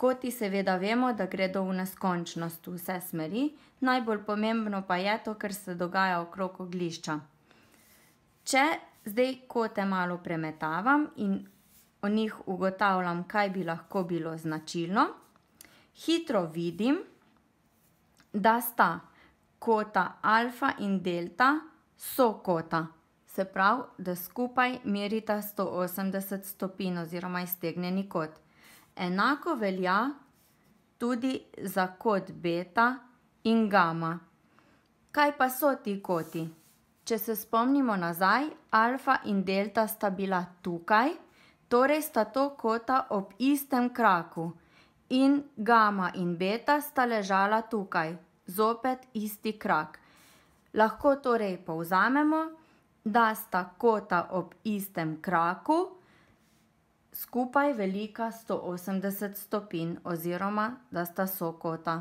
Koti seveda vemo, da gredo v neskončnost v vse smeri, najbolj pomembno pa je to, kar se dogaja okrog oglišča. Če zdaj kote malo premetavam in o njih ugotavljam, kaj bi lahko bilo značilno, hitro vidim, da sta kota alfa in delta so kota, se pravi, da skupaj merita 180 stopin oziroma iztegneni kot. Enako velja tudi za kot beta in gama. Kaj pa so ti koti? Če se spomnimo nazaj, alfa in delta sta bila tukaj, torej sta to kota ob istem kraku in gama in beta sta ležala tukaj, zopet isti krak. Lahko torej povzamemo, da sta kota ob istem kraku, da sta kota ob istem kraku, skupaj velika sto osemdeset stopinj oziroma da sta sokota.